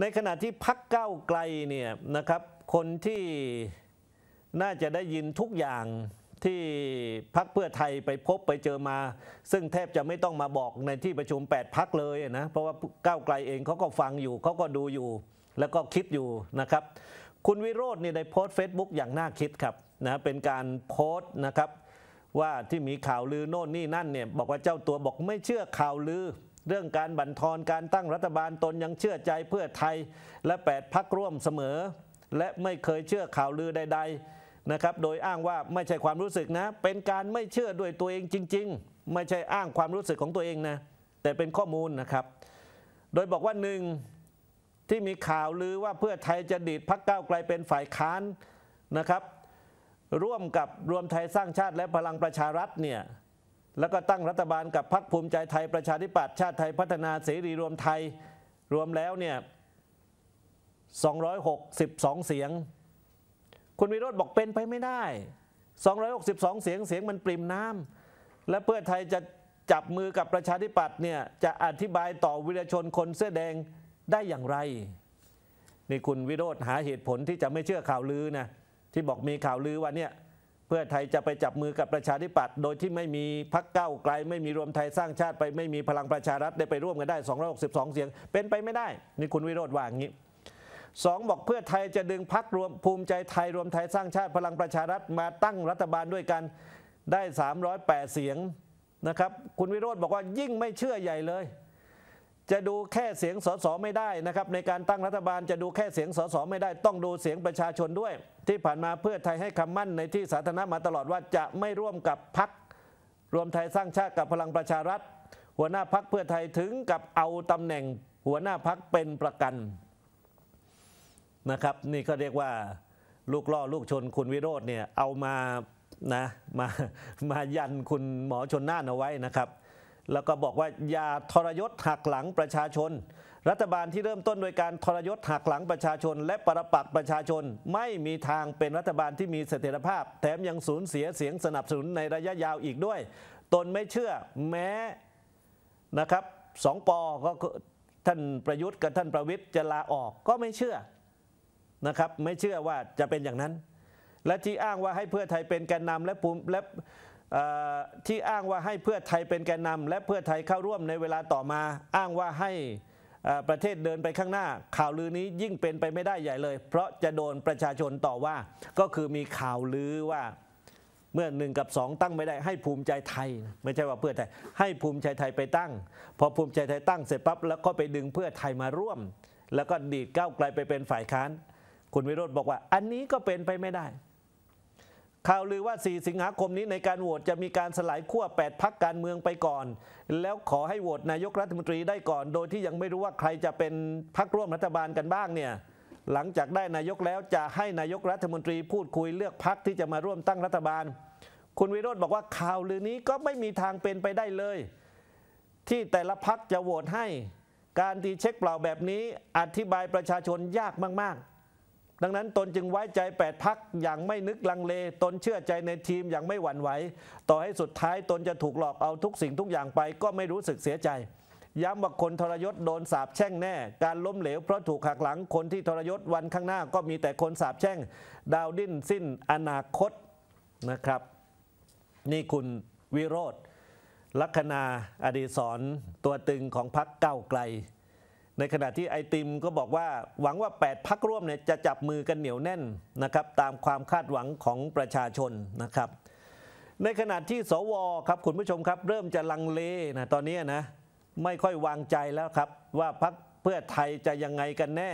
ในขณะที่พักเก้าไกลเนี่ยนะครับคนที่น่าจะได้ยินทุกอย่างที่พักเพื่อไทยไปพบไปเจอมา ซึ่งแทบจะไม่ต้องมาบอกในที่ประชุม 8พักเลยนะเพราะว่าก้าวไกลเองเขาก็ฟังอยู่เขาก็ดูอยู่แล้วก็คิดอยู่นะครับคุณวิโรจน์นี่ได้โพสต์เฟซบุ๊กอย่างน่าคิดครับนะเป็นการโพสต์นะครับว่าที่มีข่าวลือโน่นนี่นั่นเนี่ยบอกว่าเจ้าตัวบอกไม่เชื่อข่าวลือเรื่องการบั่นทอนการตั้งรัฐบาลตนยังเชื่อใจเพื่อไทยและ8พักร่วมเสมอและไม่เคยเชื่อข่าวลือใดๆนะครับโดยอ้างว่าไม่ใช่ความรู้สึกนะเป็นการไม่เชื่อด้วยตัวเองจริง ๆ ไม่ใช่อ้างความรู้สึกของตัวเองนะแต่เป็นข้อมูลนะครับ โดยบอกว่าหนึ่งที่มีข่าวลือว่าเพื่อไทยจะดีดพักก้าวไกลเป็นฝ่ายค้านนะครับ ร่วมกับรวมไทยสร้างชาติและพลังประชารัฐเนี่ยแล้วก็ตั้งรัฐบาลกับพรรคภูมิใจไทยประชาธิปัตย์ชาติไทยพัฒนาเสรีรวมไทยรวมแล้วเนี่ย262เสียงคุณวิโรธบอกเป็นไปไม่ได้262เสียงเสียงมันปริ่มน้ำและเพื่อไทยจะจับมือกับประชาธิปัตย์เนี่ยจะอธิบายต่อวิรชนคนเสื้อแดงได้อย่างไรนี่คุณวิโรธหาเหตุผลที่จะไม่เชื่อข่าวลือนะที่บอกมีข่าวลือว่าเนี่ยพื่อไทยจะไปจับมือกับประชาธิปัตย์โดยที่ไม่มีพักเก้าไกลไม่มีรวมไทยสร้างชาติไปไม่มีพลังประชารัฐได้ไปร่วมกันได้ 262 เสียง เป็นไปไม่ได้นี่คุณวิโรธว่าอย่างนี้สองบอกเพื่อไทยจะดึงพักรวมภูมิใจไทย รวมไทยสร้างชาติพลังประชารัฐมาตั้งรัฐบาลด้วยกันได้ 308 เสียงนะครับคุณวิโรธบอกว่ายิ่งไม่เชื่อใหญ่เลยจะดูแค่เสียงสสไม่ได้นะครับ ในการตั้งรัฐบาล จะดูแค่เสียงสสไม่ได้ต้องดูเสียงประชาชนด้วย ที่ผ่านมาเพื่อไทยให้คำมั่นในที่สาธารณะมาตลอดว่าจะไม่ร่วมกับพักรวมไทยสร้างชาติกับพลังประชารัฐ หัวหน้าพักเพื่อไทยถึงกับเอาตำแหน่งหัวหน้าพักเป็นประกันนะครับ นี่ก็เรียกว่าลูกล่อลูกชนคุณวิโรธเนี่ย เอามานะมามายันคุณหมอชนน่านเอาไว้นะครับแล้วก็บอกว่าอย่าทรยศหักหลังประชาชน รัฐบาลที่เริ่มต้นโดยการทรยศหักหลังประชาชน และปรปักประชาชน ไม่มีทางเป็นรัฐบาลที่มีเสถียรภาพ แถมยังสูญเสียเสียงสนับสนุนในระยะยาวอีกด้วย ตนไม่เชื่อ แม้นะครับสองปอก็ท่านประยุทธ์กับท่านประวิทย์จะลาออกก็ไม่เชื่อนะครับ ไม่เชื่อว่าจะเป็นอย่างนั้น และที่อ้างว่าให้เพื่อไทยเป็นแกนนำและภูมิและที่อ้างว่าให้เพื่อไทยเป็นแกนนำและเพื่อไทยเข้าร่วมในเวลาต่อมา อ้างว่าให้ประเทศเดินไปข้างหน้า ข่าวลือนี้ยิ่งเป็นไปไม่ได้ใหญ่เลย เพราะจะโดนประชาชนต่อว่าก็คือมีข่าวลือว่าเมื่อหนึ่งกับสองตั้งไม่ได้ให้ภูมิใจไทย ไม่ใช่ว่าเพื่อไทย ให้ภูมิใจไทยไปตั้งพอภูมิใจไทยตั้งเสร็จปั๊บแล้วก็ไปดึงเพื่อไทยมาร่วม แล้วก็ดีดก้าวไกลไปเป็นฝ่ายค้านคุณวิโรธบอกว่าอันนี้ก็เป็นไปไม่ได้ข่าวลือว่า 4 สิงหาคมนี้ในการโหวตจะมีการสลายขั้ว 8พักการเมืองไปก่อน แล้วขอให้โหวตนายกรัฐมนตรีได้ก่อน โดยที่ยังไม่รู้ว่าใครจะเป็นพักร่วมรัฐบาลกันบ้างเนี่ย หลังจากได้นายกแล้วจะให้นายกรัฐมนตรีพูดคุยเลือกพักที่จะมาร่วมตั้งรัฐบาล คุณวิโรธบอกว่าข่าวลือนี้ก็ไม่มีทางเป็นไปได้เลย ที่แต่ละพักจะโหวตให้ การตีเช็คเปล่าแบบนี้อธิบายประชาชนยากมากๆดังนั้นตนจึงไว้ใจ8พักอย่างไม่นึกลังเลตนเชื่อใจในทีมอย่างไม่หวั่นไหวต่อให้สุดท้ายตนจะถูกหลอกเอาทุกสิ่งทุกอย่างไปก็ไม่รู้สึกเสียใจย้ำว่าคนทรยศโดนสาบแช่งแน่การล้มเหลวเพราะถูกหักหลังคนที่ทรยศวันข้างหน้าก็มีแต่คนสาบแช่งดาวดิ้นสิ้นอนาคตนะครับ นี่คุณวิโรธลัคนาอดีศรตัวตึงของพักเก้าไกลในขณะที่ไอติมก็บอกว่าหวังว่า 8พักร่วมเนี่ยจะจับมือกันเหนียวแน่นนะครับตามความคาดหวังของประชาชนนะครับในขณะที่สวครับคุณผู้ชมครับเริ่มจะลังเลนะตอนนี้นะไม่ค่อยวางใจแล้วครับว่าพักเพื่อไทยจะยังไงกันแน่